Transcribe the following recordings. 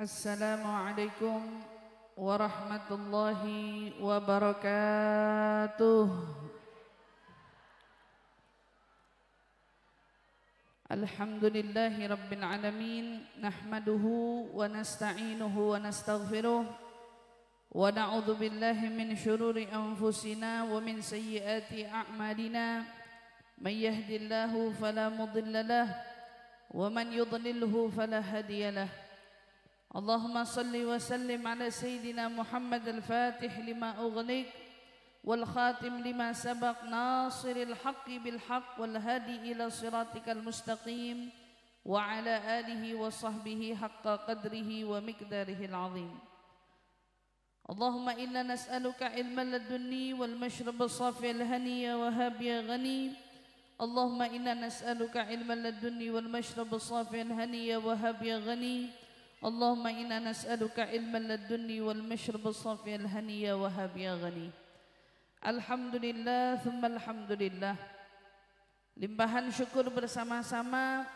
السلام عليكم ورحمة الله وبركاته الحمد لله رب العالمين نحمده ونستعينه ونستغفره ونعوذ بالله من شرور أنفسنا ومن سيئات أعمالنا من يهد الله فلا مضل له ومن يضلله فلا هادي له اللهم صل وسلم على سيدنا محمد الفاتح لما أغلق والخاتم لما سبق ناصر الحق بالحق والهادي إلى صراطك المستقيم وعلى آله وصحبه حق قدره ومقداره العظيم اللهم إنا نسألك علما لدني والمشرب الصافي الهني وهابي غني اللهم إنا نسألك علما لدني والمشرب الصافي الهني وهابي غني اللهم إنا نسألك علما للدني والمشرب الصافي الهنية وهب يا غني الحمد لله ثم الحمد لله Limpahan syukur bersama-sama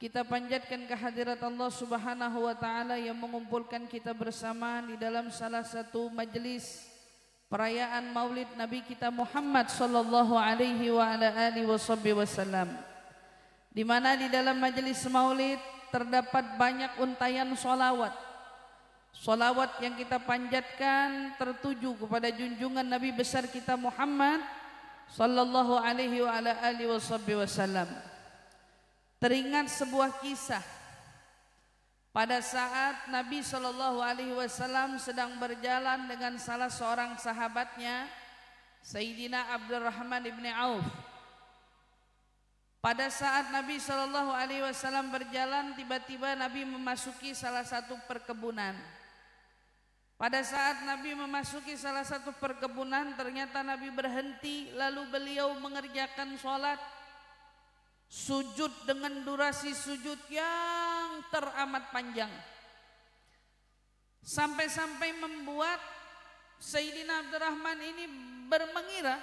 kita panjatkan kehadirat Allah Subhanahu wa taala yang mengumpulkan kita bersama di dalam salah satu majlis perayaan Maulid Nabi kita Muhammad sallallahu alaihi wa ala alihi wasallam. Di mana di dalam majlis Maulid terdapat banyak untayan solawat Solawat yang kita panjatkan tertuju kepada junjungan Nabi besar kita Muhammad Sallallahu alaihi wa ala alihi wasallam Teringat sebuah kisah Pada saat Nabi Sallallahu alaihi wasallam sedang berjalan dengan salah seorang sahabatnya Sayyidina Abdurrahman ibn Auf pada saat Nabi Shallallahu Alaihi Wasallam berjalan, tiba-tiba Nabi memasuki salah satu perkebunan. Pada saat Nabi memasuki salah satu perkebunan, ternyata Nabi berhenti, lalu beliau mengerjakan sholat sujud dengan durasi sujud yang teramat panjang. Sampai-sampai membuat Sayyidina Abdurrahman ini bermengira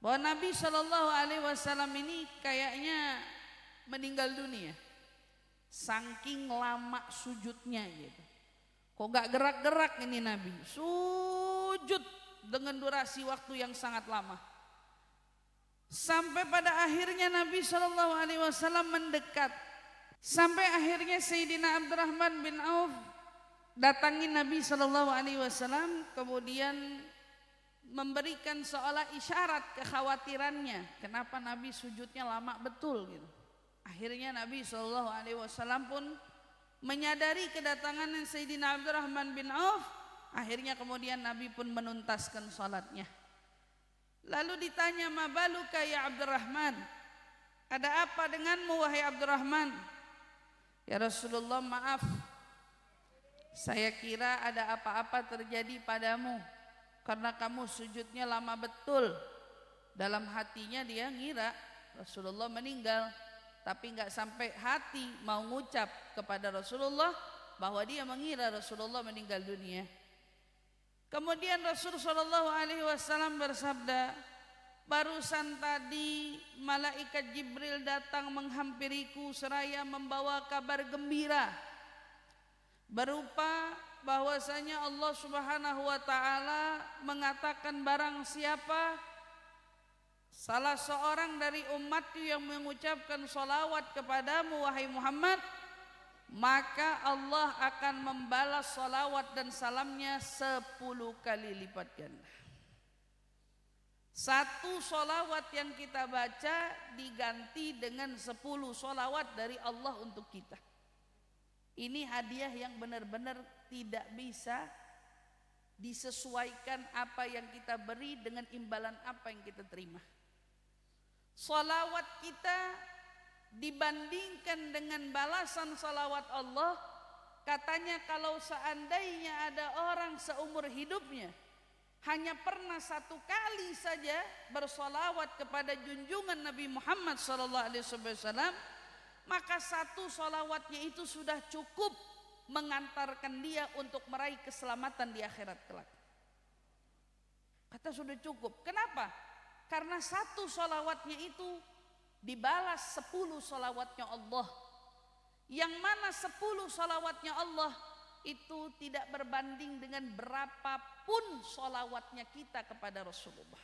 bahwa Nabi Shallallahu Alaihi Wasallam ini kayaknya meninggal dunia saking lama sujudnya gitu kok gak gerak-gerak ini Nabi sujud dengan durasi waktu yang sangat lama sampai pada akhirnya Nabi Shallallahu Alaihi Wasallam mendekat sampai akhirnya Sayyidina Abdurrahman bin Auf datangi Nabi Shallallahu Alaihi Wasallam kemudian memberikan seolah isyarat kekhawatirannya kenapa Nabi sujudnya lama betul gitu akhirnya Nabi Shallallahu Alaihi Wasallam pun menyadari kedatangan Sayyidina Abdurrahman bin Auf akhirnya kemudian Nabi pun menuntaskan sholatnya lalu ditanya mabalu kaya Abdurrahman ada apa denganmu wahai Abdurrahman ya Rasulullah maaf saya kira ada apa-apa terjadi padamu karena kamu sujudnya lama betul dalam hatinya dia ngira Rasulullah meninggal tapi nggak sampai hati mau ngucap kepada Rasulullah bahwa dia mengira Rasulullah meninggal dunia kemudian Rasulullah Shallallahu Alaihi Wasallam bersabda barusan tadi malaikat Jibril datang menghampiriku seraya membawa kabar gembira berupa bahwasanya Allah Subhanahu wa taala mengatakan barang siapa salah seorang dari umatku yang mengucapkan salawat kepadamu wahai Muhammad maka Allah akan membalas salawat dan salamnya sepuluh kali lipat ganda. Satu solawat yang kita baca diganti dengan sepuluh solawat dari Allah untuk kita. Ini hadiah yang benar-benar tidak bisa disesuaikan apa yang kita beri dengan imbalan apa yang kita terima. Salawat kita dibandingkan dengan balasan salawat Allah, katanya kalau seandainya ada orang seumur hidupnya hanya pernah satu kali saja bersolawat kepada junjungan Nabi Muhammad SAW, maka satu solawatnya itu sudah cukup mengantarkan dia untuk meraih keselamatan di akhirat kelak. Kata sudah cukup. Kenapa? Karena satu solawatnya itu dibalas sepuluh solawatnya Allah. Yang mana sepuluh solawatnya Allah itu tidak berbanding dengan berapapun solawatnya kita kepada Rasulullah.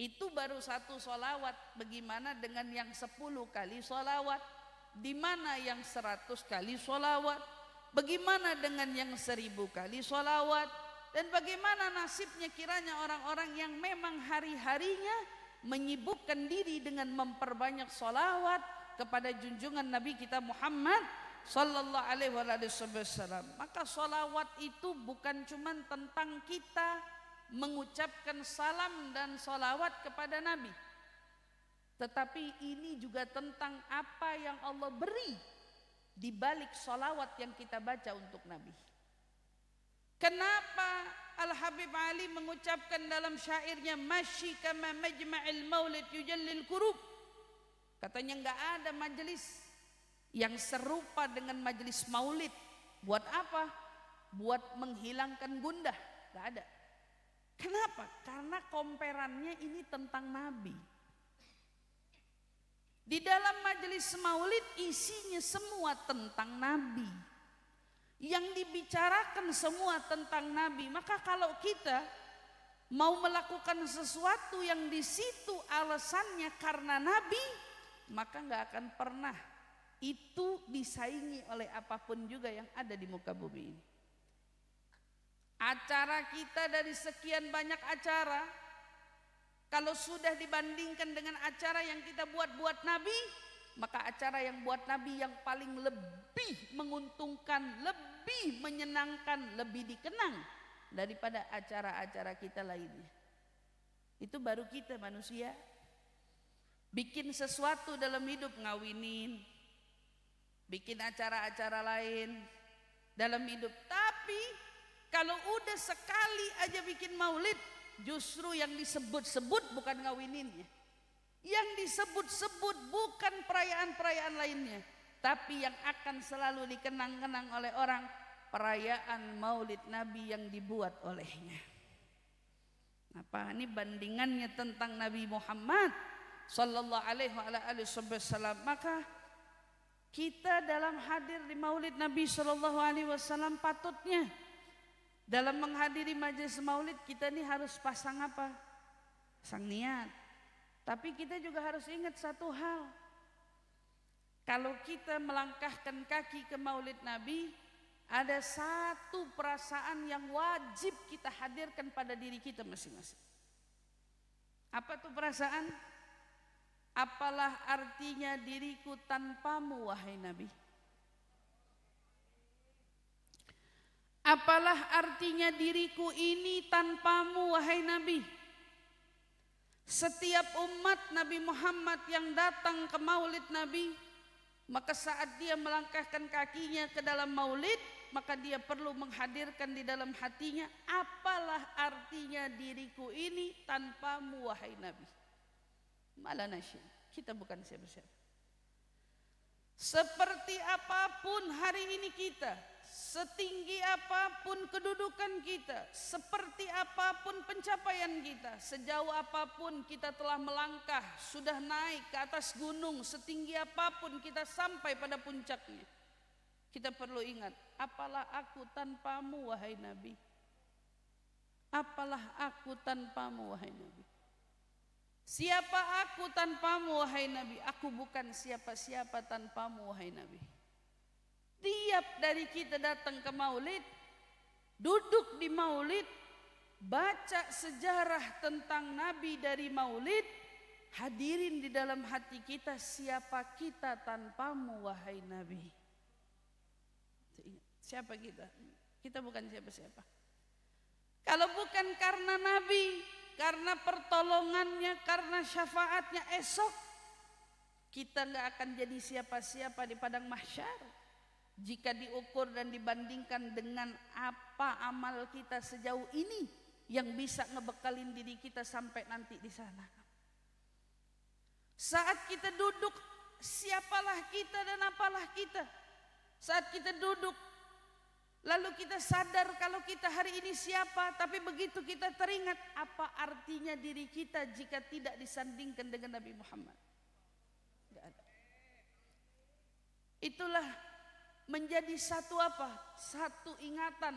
Itu baru satu solawat, bagaimana dengan yang sepuluh kali solawat? Di mana yang seratus kali solawat, Bagaimana dengan yang seribu kali solawat, Dan bagaimana nasibnya kiranya orang-orang yang memang hari-harinya menyibukkan diri dengan memperbanyak solawat kepada junjungan Nabi kita Muhammad Sallallahu alaihi wasallam Maka solawat itu bukan cuma tentang kita Mengucapkan salam dan solawat kepada Nabi tetapi ini juga tentang apa yang Allah beri di balik solawat yang kita baca untuk Nabi. Kenapa Al-Habib Ali mengucapkan dalam syairnya Masyi kama majma'il maulid yujallil kurub. Katanya nggak ada majelis yang serupa dengan majelis maulid. Buat apa? Buat menghilangkan gundah. Gak ada. Kenapa? Karena komperannya ini tentang Nabi. Di dalam majelis maulid isinya semua tentang Nabi. Yang dibicarakan semua tentang Nabi. Maka kalau kita mau melakukan sesuatu yang di situ alasannya karena Nabi, maka nggak akan pernah itu disaingi oleh apapun juga yang ada di muka bumi ini. Acara kita dari sekian banyak acara, kalau sudah dibandingkan dengan acara yang kita buat buat Nabi, maka acara yang buat Nabi yang paling lebih menguntungkan, lebih menyenangkan, lebih dikenang daripada acara-acara kita lainnya. Itu baru kita manusia. Bikin sesuatu dalam hidup ngawinin, bikin acara-acara lain dalam hidup. Tapi kalau udah sekali aja bikin maulid, Justru yang disebut-sebut bukan ngawininnya. Yang disebut-sebut bukan perayaan-perayaan lainnya. Tapi yang akan selalu dikenang-kenang oleh orang perayaan maulid Nabi yang dibuat olehnya. Apa ini bandingannya tentang Nabi Muhammad sallallahu alaihi wasallam maka kita dalam hadir di maulid Nabi sallallahu alaihi wasallam patutnya dalam menghadiri majelis maulid kita ini harus pasang apa? Pasang niat. Tapi kita juga harus ingat satu hal. Kalau kita melangkahkan kaki ke maulid Nabi, ada satu perasaan yang wajib kita hadirkan pada diri kita masing-masing. Apa tuh perasaan? Apalah artinya diriku tanpamu wahai Nabi? Apalah artinya diriku ini tanpamu wahai Nabi? Setiap umat Nabi Muhammad yang datang ke maulid Nabi, maka saat dia melangkahkan kakinya ke dalam maulid, maka dia perlu menghadirkan di dalam hatinya, apalah artinya diriku ini tanpamu wahai Nabi? Malah nasyid, kita bukan siapa-siapa. Seperti apapun hari ini kita, setinggi apapun kedudukan kita, seperti apapun pencapaian kita, sejauh apapun kita telah melangkah, sudah naik ke atas gunung, setinggi apapun kita sampai pada puncaknya. Kita perlu ingat, apalah aku tanpamu wahai Nabi. Apalah aku tanpamu wahai Nabi. Siapa aku tanpamu wahai Nabi? Aku bukan siapa-siapa tanpamu wahai Nabi tiap dari kita datang ke maulid, duduk di maulid, baca sejarah tentang Nabi dari maulid, hadirin di dalam hati kita siapa kita tanpamu wahai Nabi. Siapa kita? Kita bukan siapa-siapa. Kalau bukan karena Nabi, karena pertolongannya, karena syafaatnya esok kita nggak akan jadi siapa-siapa di padang mahsyar. Jika diukur dan dibandingkan dengan apa amal kita sejauh ini yang bisa ngebekalin diri kita sampai nanti di sana. Saat kita duduk, siapalah kita dan apalah kita. Saat kita duduk, Lalu kita sadar kalau kita hari ini siapa, tapi begitu kita teringat apa artinya diri kita jika tidak disandingkan dengan Nabi Muhammad. Itulah menjadi satu apa? Satu ingatan.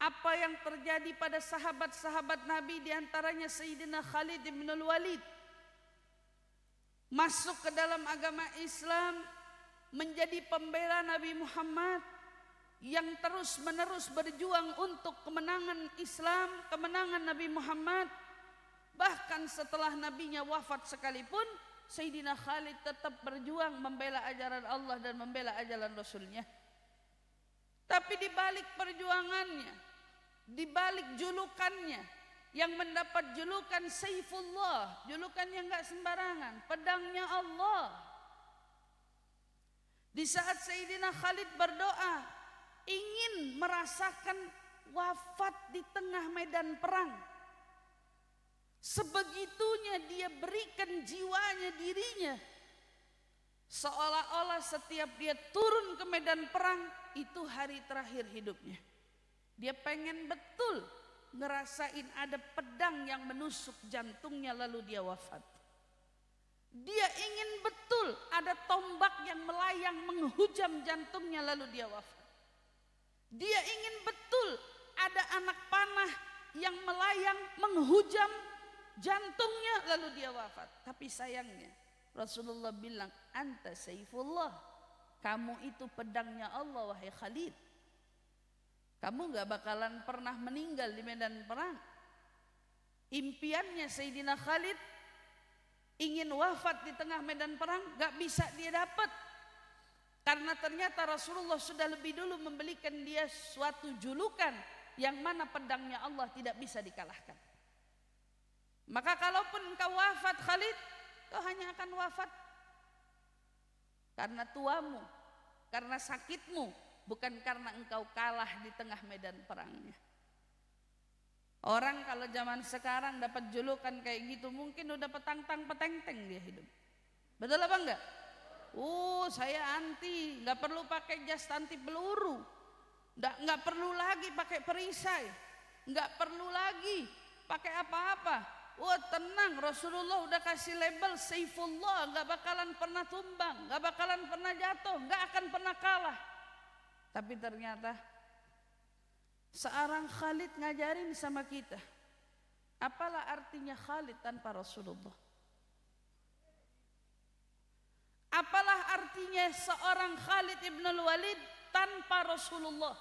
Apa yang terjadi pada sahabat-sahabat Nabi diantaranya Sayyidina Khalid bin Walid. Masuk ke dalam agama Islam menjadi pembela Nabi Muhammad yang terus menerus berjuang untuk kemenangan Islam, kemenangan Nabi Muhammad. Bahkan setelah nabinya wafat sekalipun, Sayyidina Khalid tetap berjuang membela ajaran Allah dan membela ajaran Rasulnya. Tapi di balik perjuangannya, di balik julukannya, yang mendapat julukan Saifullah, julukan yang enggak sembarangan, pedangnya Allah. Di saat Sayyidina Khalid berdoa, ingin merasakan wafat di tengah medan perang, Sebegitunya dia berikan jiwanya dirinya. Seolah-olah setiap dia turun ke medan perang itu hari terakhir hidupnya. Dia pengen betul ngerasain ada pedang yang menusuk jantungnya lalu dia wafat. Dia ingin betul ada tombak yang melayang menghujam jantungnya lalu dia wafat. Dia ingin betul ada anak panah yang melayang menghujam jantungnya lalu dia wafat. Tapi sayangnya Rasulullah bilang, "Anta saifullah." Kamu itu pedangnya Allah wahai Khalid. Kamu nggak bakalan pernah meninggal di medan perang. Impiannya Sayyidina Khalid ingin wafat di tengah medan perang nggak bisa dia dapat karena ternyata Rasulullah sudah lebih dulu membelikan dia suatu julukan yang mana pedangnya Allah tidak bisa dikalahkan. Maka kalaupun engkau wafat Khalid, kau hanya akan wafat karena tuamu, karena sakitmu, bukan karena engkau kalah di tengah medan perangnya. Orang kalau zaman sekarang dapat julukan kayak gitu mungkin udah petang-tang peteng dia hidup. Betul apa enggak? Uh, saya anti, nggak perlu pakai jas anti peluru, nggak nggak perlu lagi pakai perisai, nggak perlu lagi pakai apa-apa. Wah tenang Rasulullah udah kasih label Saifullah nggak bakalan pernah tumbang, nggak bakalan pernah jatuh, nggak akan pernah kalah. Tapi ternyata seorang Khalid ngajarin sama kita. Apalah artinya Khalid tanpa Rasulullah? Apalah artinya seorang Khalid ibn Walid tanpa Rasulullah?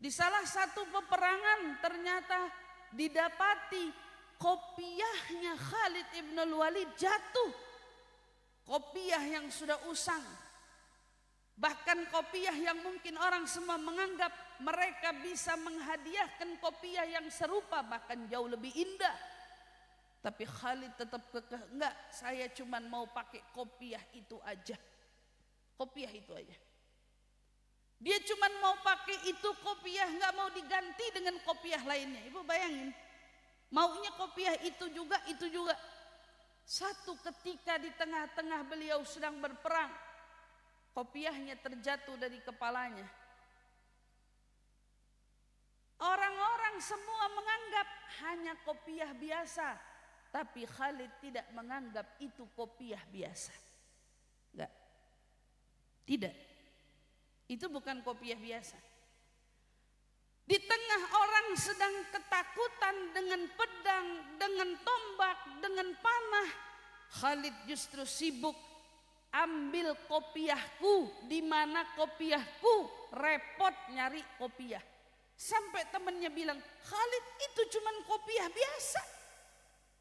Di salah satu peperangan ternyata didapati kopiahnya Khalid ibn Walid jatuh. Kopiah yang sudah usang. Bahkan kopiah yang mungkin orang semua menganggap mereka bisa menghadiahkan kopiah yang serupa bahkan jauh lebih indah. Tapi Khalid tetap kekeh, enggak saya cuma mau pakai kopiah itu aja. Kopiah itu aja. Dia cuma mau pakai itu kopiah, nggak mau diganti dengan kopiah lainnya. Ibu bayangin, maunya kopiah itu juga, itu juga. Satu ketika di tengah-tengah beliau sedang berperang, kopiahnya terjatuh dari kepalanya. Orang-orang semua menganggap hanya kopiah biasa, tapi Khalid tidak menganggap itu kopiah biasa. Enggak. Tidak. Itu bukan kopiah biasa. Di tengah orang sedang ketakutan dengan pedang, dengan tombak, dengan panah. Khalid justru sibuk ambil kopiahku di mana kopiahku repot nyari kopiah sampai temennya bilang Khalid itu cuma kopiah biasa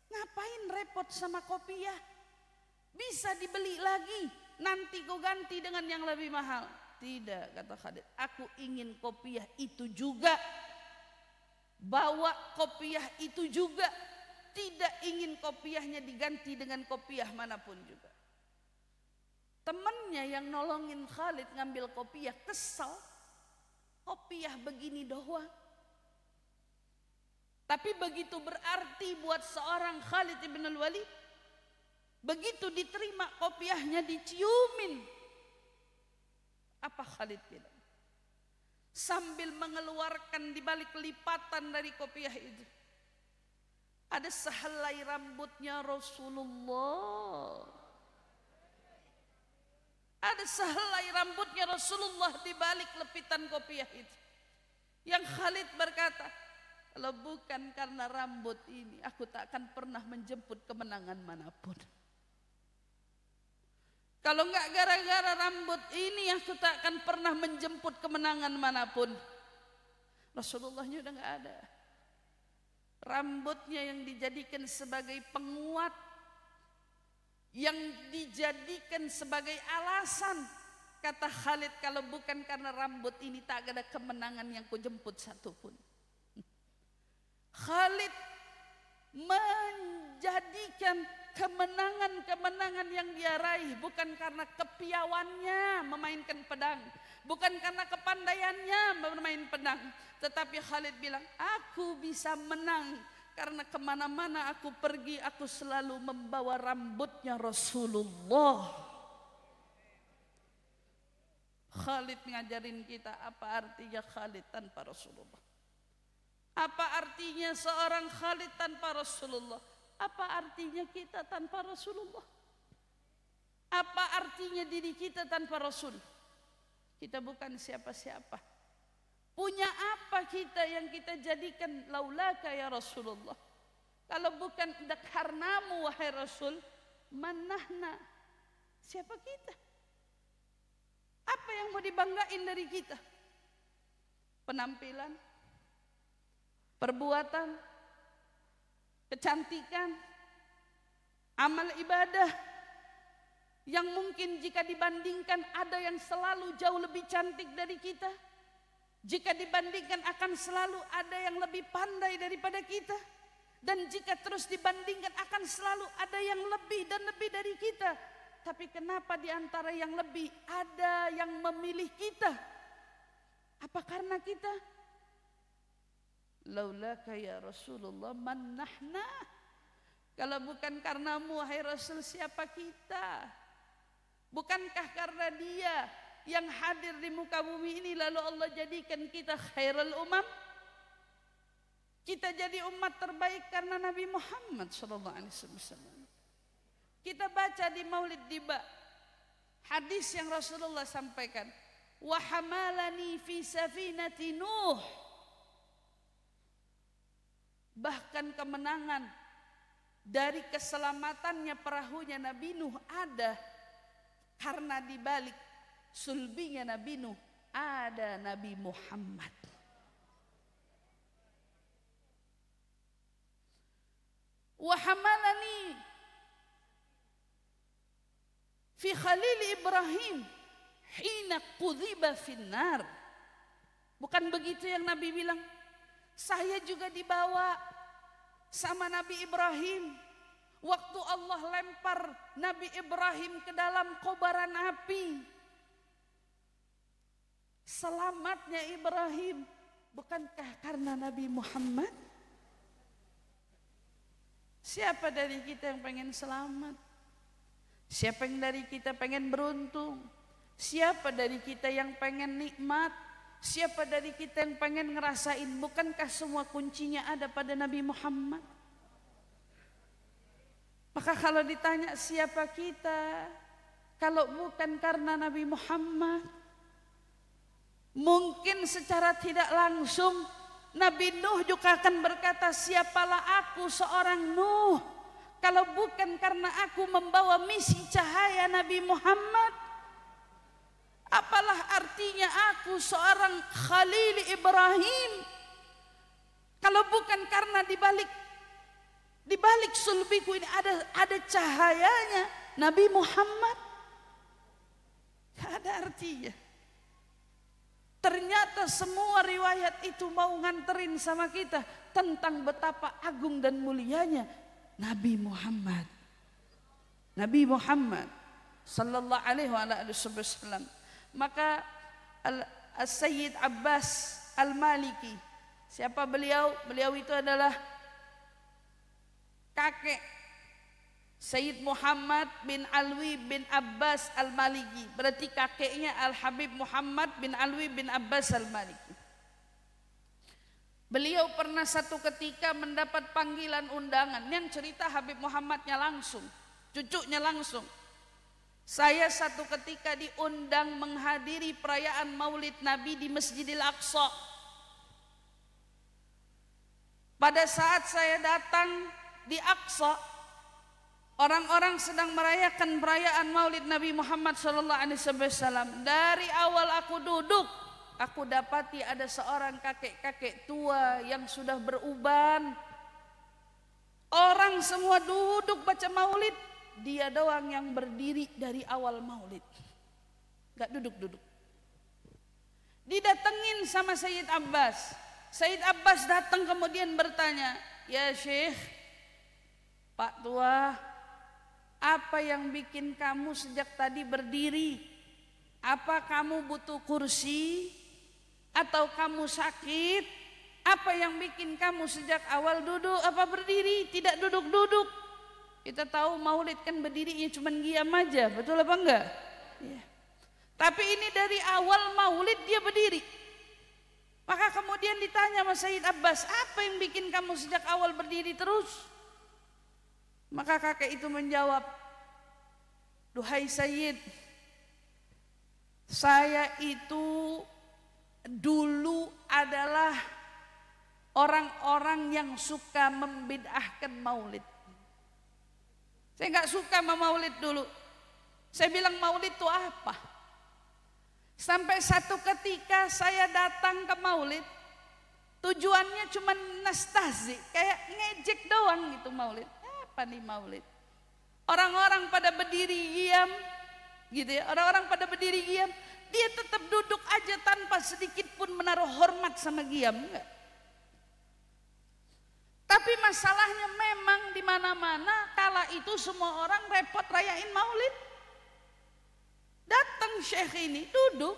ngapain repot sama kopiah bisa dibeli lagi nanti gue ganti dengan yang lebih mahal tidak, kata Khalid. Aku ingin kopiah itu juga. Bawa kopiah itu juga. Tidak ingin kopiahnya diganti dengan kopiah manapun juga. Temennya yang nolongin Khalid ngambil kopiah kesal. Kopiah begini doa. Tapi begitu berarti buat seorang Khalid ibn al-Walid. Begitu diterima kopiahnya diciumin apa Khalid bilang? Sambil mengeluarkan di balik lipatan dari kopiah itu. Ada sehelai rambutnya Rasulullah. Ada sehelai rambutnya Rasulullah di balik lepitan kopiah itu. Yang Khalid berkata, kalau bukan karena rambut ini, aku tak akan pernah menjemput kemenangan manapun. Kalau nggak gara-gara rambut ini yang kita akan pernah menjemput kemenangan manapun. Rasulullahnya udah nggak ada. Rambutnya yang dijadikan sebagai penguat, yang dijadikan sebagai alasan kata Khalid kalau bukan karena rambut ini tak ada kemenangan yang kujemput satupun. Khalid menjadikan kemenangan-kemenangan yang dia raih bukan karena kepiawannya memainkan pedang, bukan karena kepandaiannya bermain pedang, tetapi Khalid bilang, "Aku bisa menang karena kemana-mana aku pergi, aku selalu membawa rambutnya Rasulullah." Khalid ngajarin kita apa artinya Khalid tanpa Rasulullah. Apa artinya seorang Khalid tanpa Rasulullah? Apa artinya kita tanpa Rasulullah? Apa artinya diri kita tanpa Rasul? Kita bukan siapa-siapa. Punya apa kita yang kita jadikan laulaka ya Rasulullah? Kalau bukan karnamu wahai Rasul, manahna. Siapa kita? Apa yang mau dibanggain dari kita? Penampilan, perbuatan, kecantikan, amal ibadah yang mungkin jika dibandingkan ada yang selalu jauh lebih cantik dari kita. Jika dibandingkan akan selalu ada yang lebih pandai daripada kita. Dan jika terus dibandingkan akan selalu ada yang lebih dan lebih dari kita. Tapi kenapa di antara yang lebih ada yang memilih kita? Apa karena kita laulaka ya Rasulullah man kalau bukan karenamu hai Rasul siapa kita bukankah karena dia yang hadir di muka bumi ini lalu Allah jadikan kita khairul umam kita jadi umat terbaik karena Nabi Muhammad sallallahu alaihi wasallam kita baca di Maulid Diba hadis yang Rasulullah sampaikan wa hamalani fi safinati nuh bahkan kemenangan dari keselamatannya perahunya Nabi Nuh ada karena dibalik balik sulbinya Nabi Nuh ada Nabi Muhammad. Wahamalani fi Khalil Ibrahim hina kudiba finnar. Bukan begitu yang Nabi bilang? Saya juga dibawa sama Nabi Ibrahim. Waktu Allah lempar Nabi Ibrahim ke dalam kobaran api. Selamatnya Ibrahim bukankah karena Nabi Muhammad? Siapa dari kita yang pengen selamat? Siapa yang dari kita pengen beruntung? Siapa dari kita yang pengen nikmat? Siapa dari kita yang pengen ngerasain bukankah semua kuncinya ada pada Nabi Muhammad? Maka kalau ditanya siapa kita kalau bukan karena Nabi Muhammad? Mungkin secara tidak langsung Nabi Nuh juga akan berkata siapalah aku seorang Nuh kalau bukan karena aku membawa misi cahaya Nabi Muhammad Apalah artinya aku seorang Khalil Ibrahim kalau bukan karena di balik di balik sulbiku ini ada ada cahayanya Nabi Muhammad. Tidak ada artinya. Ternyata semua riwayat itu mau nganterin sama kita tentang betapa agung dan mulianya Nabi Muhammad. Nabi Muhammad sallallahu alaihi wasallam. Maka Al-Sayyid Abbas Al-Maliki. Siapa beliau? Beliau itu adalah kakek Sayyid Muhammad bin Alwi bin Abbas Al-Maliki. Berarti kakeknya Al-Habib Muhammad bin Alwi bin Abbas Al-Maliki. Beliau pernah satu ketika mendapat panggilan undangan yang cerita Habib Muhammadnya langsung, cucunya langsung. Saya satu ketika diundang menghadiri perayaan Maulid Nabi di Masjidil Aqsa. Pada saat saya datang di Aqsa, orang-orang sedang merayakan perayaan Maulid Nabi Muhammad SAW. Dari awal aku duduk, aku dapati ada seorang kakek-kakek tua yang sudah beruban. Orang semua duduk baca Maulid, dia doang yang berdiri dari awal maulid. Gak duduk-duduk. Didatengin sama Sayyid Abbas. Sayyid Abbas datang kemudian bertanya, Ya Syekh, Pak Tua, apa yang bikin kamu sejak tadi berdiri? Apa kamu butuh kursi? Atau kamu sakit? Apa yang bikin kamu sejak awal duduk apa berdiri tidak duduk-duduk? Kita tahu maulid kan berdirinya cuma diam aja, betul apa enggak? Ya. Tapi ini dari awal maulid dia berdiri. Maka kemudian ditanya sama Said Abbas, apa yang bikin kamu sejak awal berdiri terus? Maka kakek itu menjawab, Duhai Sayyid, saya itu dulu adalah orang-orang yang suka membid'ahkan maulid. Saya nggak suka sama maulid dulu. Saya bilang maulid itu apa? Sampai satu ketika saya datang ke maulid, tujuannya cuma nastazi, kayak ngejek doang gitu maulid. Apa nih maulid? Orang-orang pada berdiri diam, gitu ya. Orang-orang pada berdiri diam, dia tetap duduk aja tanpa sedikit pun menaruh hormat sama giam. enggak? Tapi masalahnya memang di mana-mana kala itu semua orang repot rayain maulid. Datang syekh ini duduk.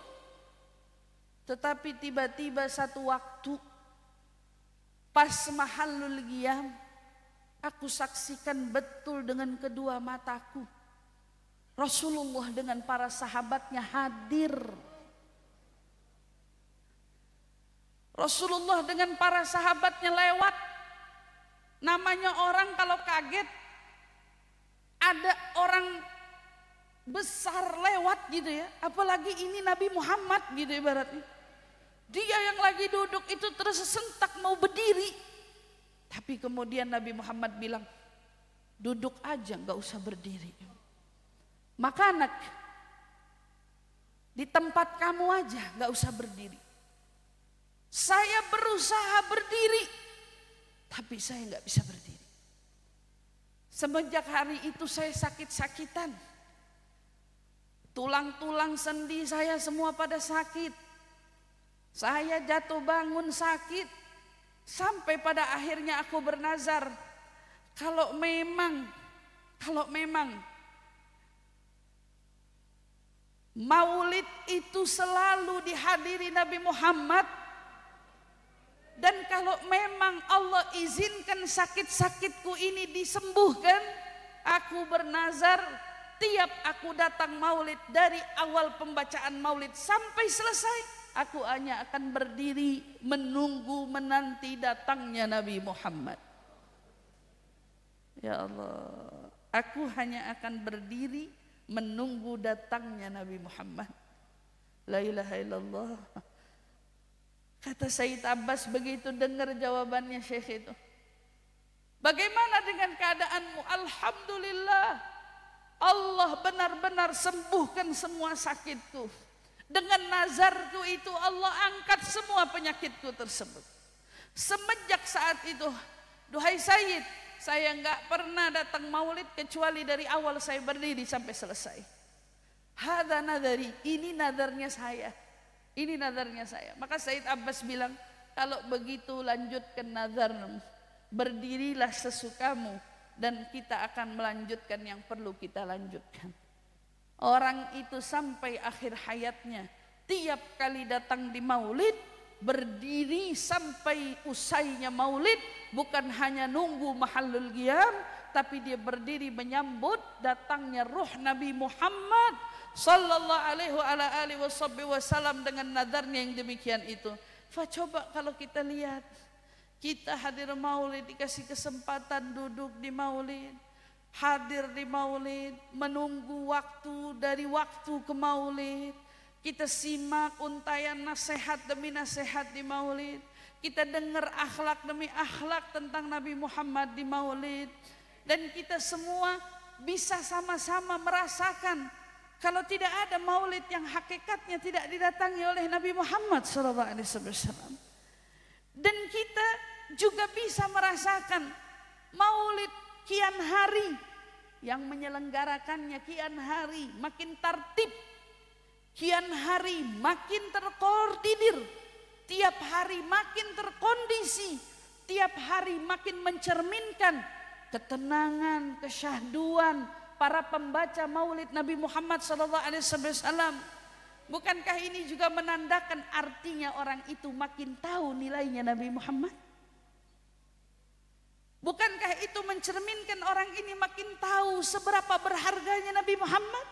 Tetapi tiba-tiba satu waktu pas mahallul giam aku saksikan betul dengan kedua mataku. Rasulullah dengan para sahabatnya hadir. Rasulullah dengan para sahabatnya lewat Namanya orang kalau kaget ada orang besar lewat gitu ya. Apalagi ini Nabi Muhammad gitu ibaratnya. Dia yang lagi duduk itu tersesentak mau berdiri. Tapi kemudian Nabi Muhammad bilang, duduk aja nggak usah berdiri. Maka anak, di tempat kamu aja nggak usah berdiri. Saya berusaha berdiri, tapi saya nggak bisa berdiri. Semenjak hari itu saya sakit-sakitan. Tulang-tulang sendi saya semua pada sakit. Saya jatuh bangun sakit. Sampai pada akhirnya aku bernazar. Kalau memang, kalau memang Maulid itu selalu dihadiri Nabi Muhammad dan kalau memang Allah izinkan sakit-sakitku ini disembuhkan, aku bernazar tiap aku datang maulid dari awal pembacaan maulid sampai selesai, aku hanya akan berdiri menunggu menanti datangnya Nabi Muhammad. Ya Allah, aku hanya akan berdiri menunggu datangnya Nabi Muhammad. La ilaha illallah. Kata Said Abbas begitu dengar jawabannya Syekh itu. Bagaimana dengan keadaanmu? Alhamdulillah. Allah benar-benar sembuhkan semua sakitku. Dengan nazarku itu Allah angkat semua penyakitku tersebut. Semenjak saat itu, duhai Said, saya enggak pernah datang maulid kecuali dari awal saya berdiri sampai selesai. Hada nadari, ini nadarnya saya. Ini nazarnya saya. Maka Said Abbas bilang, kalau begitu lanjutkan nazar. Berdirilah sesukamu dan kita akan melanjutkan yang perlu kita lanjutkan. Orang itu sampai akhir hayatnya tiap kali datang di maulid berdiri sampai usainya maulid bukan hanya nunggu mahalul giam tapi dia berdiri menyambut datangnya ruh Nabi Muhammad sallallahu alaihi wa ala alihi wasallam dengan nadarnya yang demikian itu. Fa coba kalau kita lihat kita hadir maulid dikasih kesempatan duduk di maulid, hadir di maulid, menunggu waktu dari waktu ke maulid. Kita simak untayan nasihat demi nasihat di maulid. Kita dengar akhlak demi akhlak tentang Nabi Muhammad di maulid. Dan kita semua bisa sama-sama merasakan kalau tidak ada maulid yang hakikatnya tidak didatangi oleh Nabi Muhammad SAW. Dan kita juga bisa merasakan maulid kian hari yang menyelenggarakannya kian hari makin tertib. Kian hari makin terkoordinir. Tiap hari makin terkondisi. Tiap hari makin mencerminkan ketenangan, kesyahduan, para pembaca maulid Nabi Muhammad SAW. Bukankah ini juga menandakan artinya orang itu makin tahu nilainya Nabi Muhammad? Bukankah itu mencerminkan orang ini makin tahu seberapa berharganya Nabi Muhammad?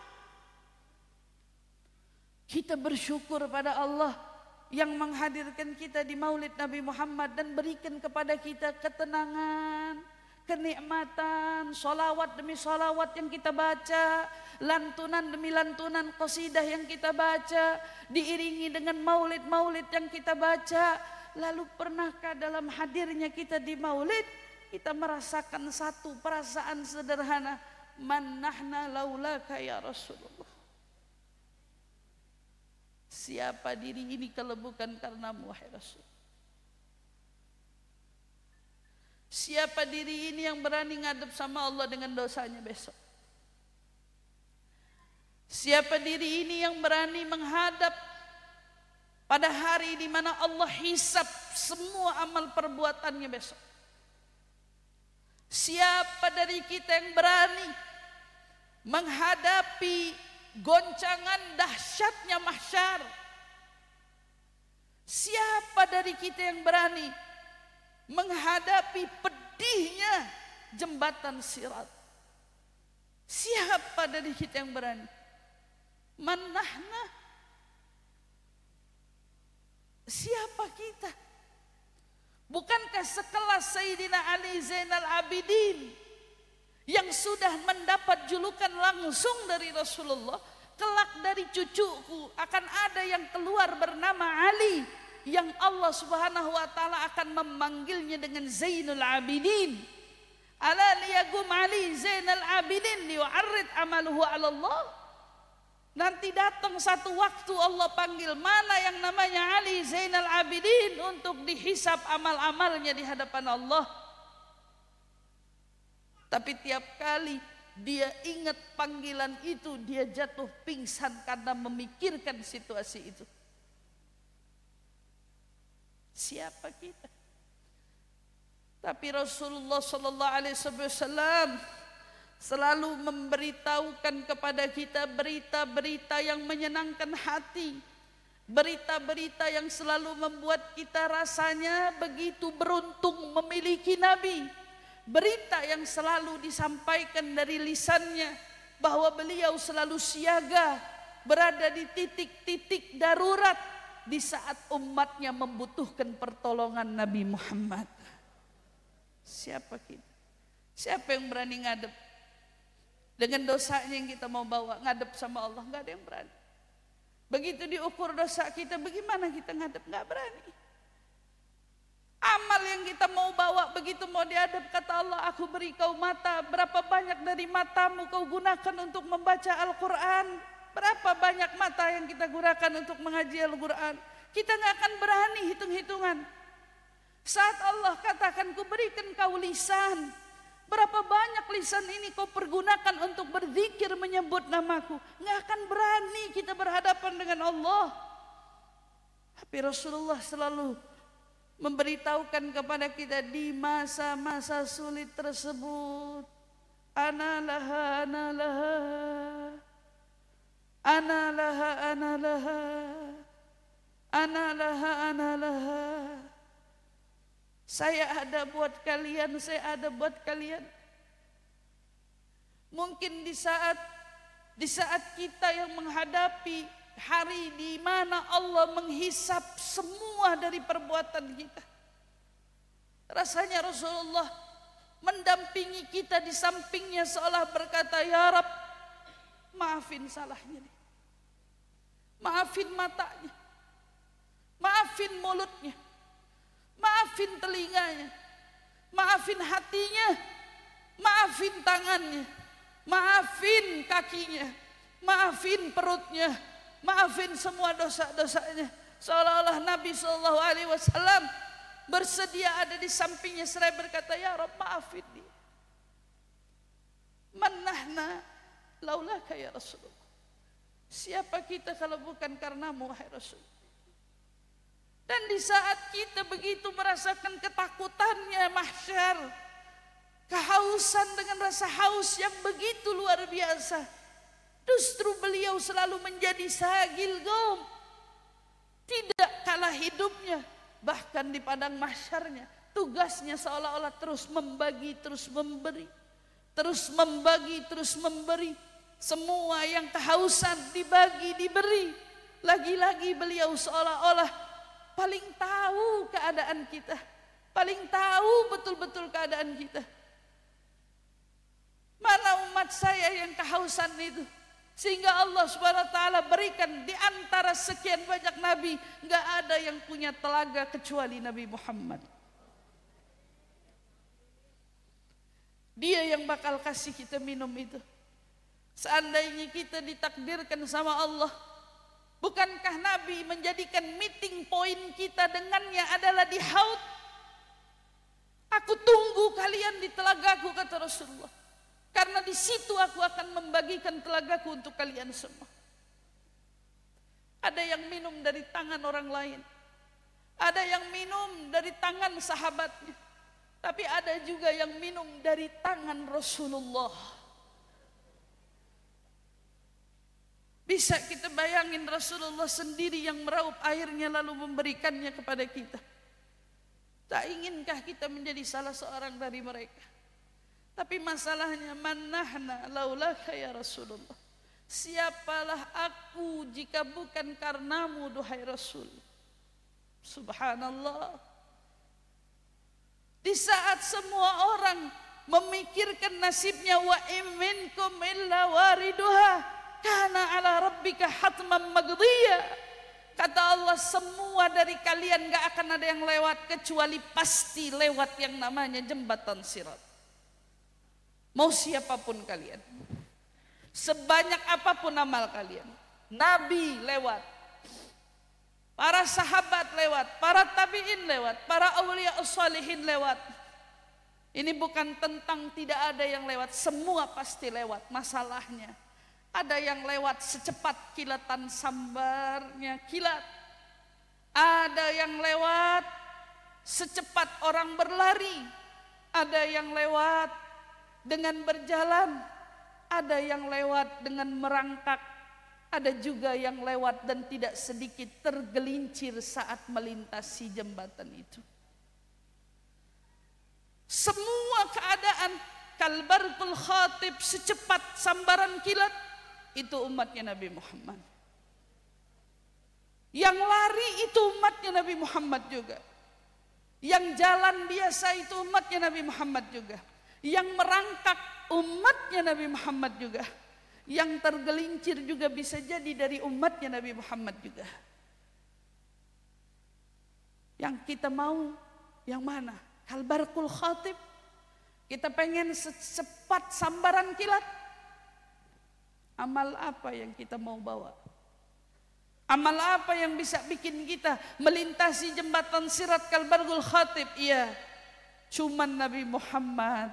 Kita bersyukur pada Allah yang menghadirkan kita di maulid Nabi Muhammad dan berikan kepada kita ketenangan, kenikmatan, solawat demi solawat yang kita baca, lantunan demi lantunan qasidah yang kita baca, diiringi dengan maulid-maulid yang kita baca. Lalu pernahkah dalam hadirnya kita di maulid, kita merasakan satu perasaan sederhana, man nahna laulaka ya Rasulullah. Siapa diri ini kalau bukan karena Rasul. Siapa diri ini yang berani ngadep sama Allah dengan dosanya besok? Siapa diri ini yang berani menghadap pada hari di mana Allah hisap semua amal perbuatannya besok? Siapa dari kita yang berani menghadapi goncangan dahsyatnya mahsyar? Siapa dari kita yang berani menghadapi pedihnya jembatan sirat. Siapa dari kita yang berani? Manahna. Siapa kita? Bukankah sekelas Sayyidina Ali Zainal Abidin yang sudah mendapat julukan langsung dari Rasulullah, kelak dari cucuku akan ada yang keluar bernama Ali yang Allah Subhanahu wa taala akan memanggilnya dengan Zainul Abidin. Ala liyagum ali Zainul Abidin liyu'arrid amaluhu 'ala Allah. Nanti datang satu waktu Allah panggil mana yang namanya Ali Zainal Abidin untuk dihisap amal-amalnya di hadapan Allah. Tapi tiap kali dia ingat panggilan itu, dia jatuh pingsan karena memikirkan situasi itu. Siapa kita? Tapi Rasulullah sallallahu alaihi wasallam selalu memberitahukan kepada kita berita-berita yang menyenangkan hati. Berita-berita yang selalu membuat kita rasanya begitu beruntung memiliki Nabi. Berita yang selalu disampaikan dari lisannya bahwa beliau selalu siaga berada di titik-titik darurat di saat umatnya membutuhkan pertolongan Nabi Muhammad. Siapa kita? Siapa yang berani ngadep? Dengan dosanya yang kita mau bawa ngadep sama Allah, nggak ada yang berani. Begitu diukur dosa kita, bagaimana kita ngadep? Nggak berani. Amal yang kita mau bawa begitu mau diadap kata Allah aku beri kau mata berapa banyak dari matamu kau gunakan untuk membaca Al-Quran Berapa banyak mata yang kita gunakan untuk mengaji Al-Quran? Kita nggak akan berani hitung-hitungan. Saat Allah katakan, ku berikan kau lisan. Berapa banyak lisan ini kau pergunakan untuk berzikir menyebut namaku. Nggak akan berani kita berhadapan dengan Allah. Tapi Rasulullah selalu memberitahukan kepada kita di masa-masa sulit tersebut. Analaha, analaha. Ana laha, ana laha. Ana laha, ana laha. Saya ada buat kalian, saya ada buat kalian. Mungkin di saat di saat kita yang menghadapi hari di mana Allah menghisap semua dari perbuatan kita. Rasanya Rasulullah mendampingi kita di sampingnya seolah berkata, "Ya Rab, maafin salahnya." Nih. Maafin matanya. Maafin mulutnya. Maafin telinganya. Maafin hatinya. Maafin tangannya. Maafin kakinya. Maafin perutnya. Maafin semua dosa-dosanya. Seolah-olah Nabi Shallallahu Alaihi Wasallam bersedia ada di sampingnya seraya berkata, Ya Rob maafin dia. Manahna laulah ya Rasulullah. Siapa kita kalau bukan karenamu, wahai Rasul? Dan di saat kita begitu merasakan ketakutannya mahsyar, kehausan dengan rasa haus yang begitu luar biasa, justru beliau selalu menjadi sagil gom. Tidak kalah hidupnya, bahkan di padang mahsyarnya, tugasnya seolah-olah terus membagi, terus memberi, terus membagi, terus memberi, semua yang kehausan dibagi, diberi. Lagi-lagi beliau seolah-olah paling tahu keadaan kita. Paling tahu betul-betul keadaan kita. Mana umat saya yang kehausan itu? Sehingga Allah swt berikan di antara sekian banyak Nabi. nggak ada yang punya telaga kecuali Nabi Muhammad. Dia yang bakal kasih kita minum itu. Seandainya kita ditakdirkan sama Allah, bukankah Nabi menjadikan meeting point kita dengannya adalah di haut? Aku tunggu kalian di telagaku kata Rasulullah. Karena di situ aku akan membagikan telagaku untuk kalian semua. Ada yang minum dari tangan orang lain. Ada yang minum dari tangan sahabatnya. Tapi ada juga yang minum dari tangan Rasulullah Bisa kita bayangin Rasulullah sendiri yang meraup airnya lalu memberikannya kepada kita. Tak inginkah kita menjadi salah seorang dari mereka? Tapi masalahnya manahna laulaka ya Rasulullah. Siapalah aku jika bukan karenamu duhai Rasul. Subhanallah. Di saat semua orang memikirkan nasibnya wa imminkum illa wariduha. Karena ala rabbika hatman magdiya. Kata Allah semua dari kalian gak akan ada yang lewat kecuali pasti lewat yang namanya jembatan sirat. Mau siapapun kalian. Sebanyak apapun amal kalian. Nabi lewat. Para sahabat lewat. Para tabi'in lewat. Para awliya usalihin lewat. Ini bukan tentang tidak ada yang lewat. Semua pasti lewat masalahnya. Ada yang lewat secepat kilatan sambarnya kilat. Ada yang lewat secepat orang berlari. Ada yang lewat dengan berjalan. Ada yang lewat dengan merangkak. Ada juga yang lewat dan tidak sedikit tergelincir saat melintasi jembatan itu. Semua keadaan kalbarkul khatib secepat sambaran kilat itu umatnya Nabi Muhammad. Yang lari itu umatnya Nabi Muhammad juga. Yang jalan biasa itu umatnya Nabi Muhammad juga. Yang merangkak umatnya Nabi Muhammad juga. Yang tergelincir juga bisa jadi dari umatnya Nabi Muhammad juga. Yang kita mau yang mana? Kalbarkul khatib. Kita pengen secepat sambaran kilat Amal apa yang kita mau bawa? Amal apa yang bisa bikin kita melintasi jembatan sirat kalbargul khatib? Iya, cuman Nabi Muhammad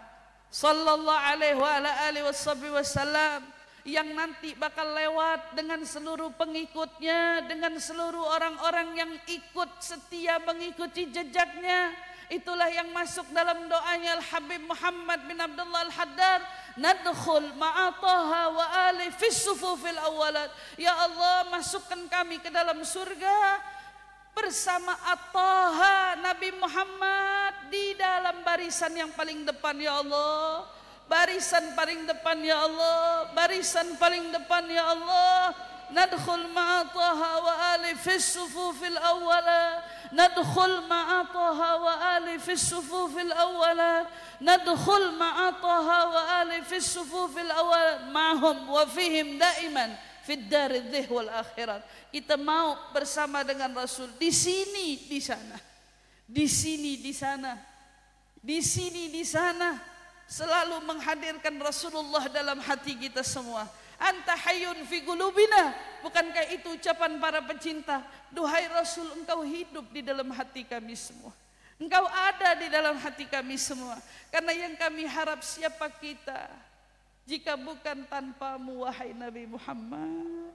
sallallahu alaihi wasallam yang nanti bakal lewat dengan seluruh pengikutnya, dengan seluruh orang-orang yang ikut setia mengikuti jejaknya. Itulah yang masuk dalam doanya Al-Habib Muhammad bin Abdullah Al-Haddad. Nadkhul ma'ataha wa ali fis sufufil awalat. Ya Allah masukkan kami ke dalam surga bersama Ataha Nabi Muhammad di dalam barisan yang paling depan ya Allah. Barisan paling depan ya Allah, barisan paling depan ya Allah. ندخل مع طه وآل في الصفوف الأولى ندخل مع طه وآل في الصفوف الأولى ندخل مع طه وآل في الصفوف الأولى معهم وفيهم دائما في الدار الذه والآخرة Kita mau bersama dengan Rasul di sini, di sana. Di sini, di sana. Di sini, di sana. Selalu menghadirkan Rasulullah dalam hati kita semua anta hayyun fi gulubina bukankah itu ucapan para pecinta duhai rasul engkau hidup di dalam hati kami semua engkau ada di dalam hati kami semua karena yang kami harap siapa kita jika bukan tanpamu wahai nabi Muhammad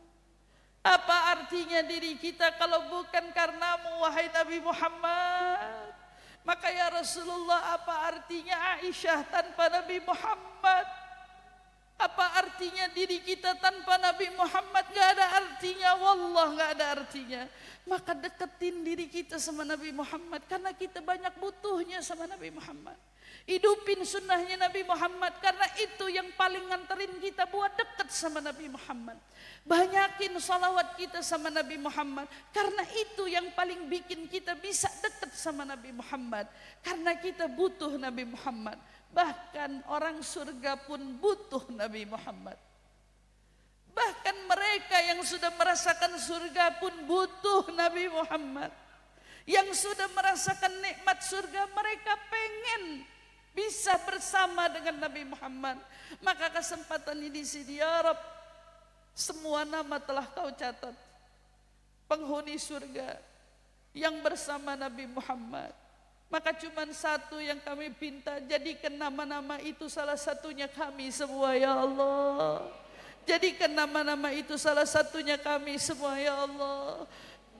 apa artinya diri kita kalau bukan karenamu wahai nabi Muhammad maka ya Rasulullah apa artinya Aisyah tanpa Nabi Muhammad apa artinya diri kita tanpa Nabi Muhammad? Gak ada artinya, wallah gak ada artinya. Maka deketin diri kita sama Nabi Muhammad karena kita banyak butuhnya sama Nabi Muhammad. Hidupin sunnahnya Nabi Muhammad karena itu yang paling nganterin kita buat deket sama Nabi Muhammad. Banyakin salawat kita sama Nabi Muhammad karena itu yang paling bikin kita bisa deket sama Nabi Muhammad. Karena kita butuh Nabi Muhammad. Bahkan orang surga pun butuh Nabi Muhammad. Bahkan mereka yang sudah merasakan surga pun butuh Nabi Muhammad. Yang sudah merasakan nikmat surga mereka pengen bisa bersama dengan Nabi Muhammad. Maka kesempatan ini di sini ya semua nama telah kau catat. Penghuni surga yang bersama Nabi Muhammad maka cuma satu yang kami pinta Jadikan nama-nama itu salah satunya kami semua ya Allah Jadikan nama-nama itu salah satunya kami semua ya Allah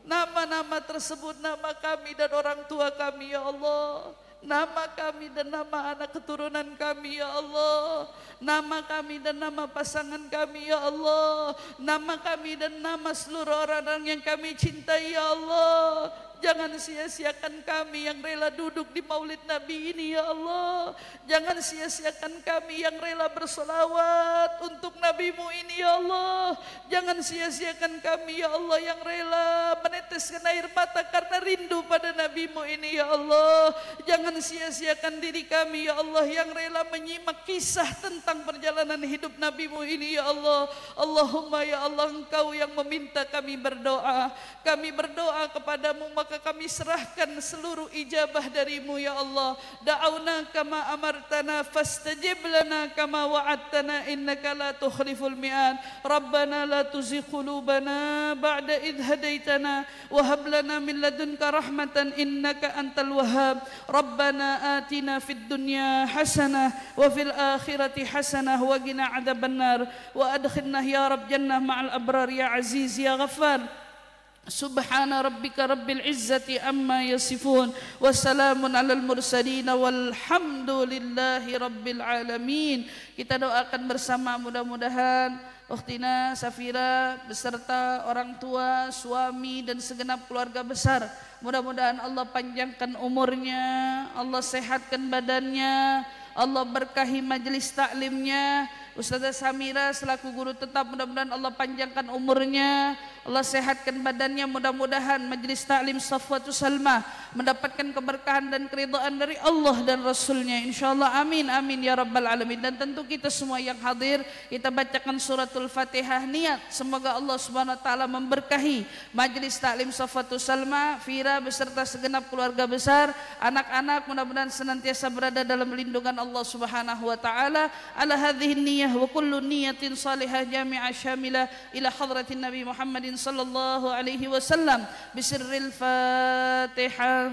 Nama-nama tersebut nama kami dan orang tua kami ya Allah Nama kami dan nama anak keturunan kami ya Allah Nama kami dan nama pasangan kami ya Allah Nama kami dan nama seluruh orang yang kami cintai ya Allah Jangan sia-siakan kami yang rela duduk di maulid Nabi ini ya Allah. Jangan sia-siakan kami yang rela bersolawat untuk Nabimu ini ya Allah. Jangan sia-siakan kami ya Allah yang rela meneteskan air mata karena rindu pada Nabimu ini ya Allah. Jangan sia-siakan diri kami ya Allah yang rela menyimak kisah tentang perjalanan hidup Nabimu ini ya Allah. Allahumma ya Allah engkau yang meminta kami berdoa. Kami berdoa kepadamu maka maka kami serahkan seluruh ijabah darimu ya Allah da'auna kama amartana fastajib lana kama wa'attana innaka la tukhliful mi'an rabbana la tuzigh qulubana ba'da idh hadaitana wa hab lana min ladunka rahmatan innaka antal wahhab rabbana atina fid dunya hasanah wa fil akhirati hasanah wa qina adhaban wa adkhilna ya rab jannah ma'al abrar ya aziz ya ghaffar سبحان ربك رب العزة عما يصفون وسلام على المرسلين والحمد لله رب العالمين kita doakan bersama mudah-mudahan Ukhtina, Safira, beserta orang tua, suami dan segenap keluarga besar. Mudah-mudahan Allah panjangkan umurnya, Allah sehatkan badannya, Allah berkahi majelis taklimnya. Ustazah Samira selaku guru tetap mudah-mudahan Allah panjangkan umurnya, Allah sehatkan badannya mudah-mudahan majlis taklim Safwatus Salma mendapatkan keberkahan dan keridhaan dari Allah dan Rasulnya insyaallah amin amin ya rabbal alamin dan tentu kita semua yang hadir kita bacakan suratul Fatihah niat semoga Allah Subhanahu wa taala memberkahi majlis taklim Safwatus Salma Fira beserta segenap keluarga besar anak-anak mudah-mudahan senantiasa berada dalam lindungan Allah Subhanahu wa taala ala hadhihi niyyah wa kullu niyatin salihah jamia syamilah ila hadratin Nabi muhammad صلى الله عليه وسلم بسر الفاتحة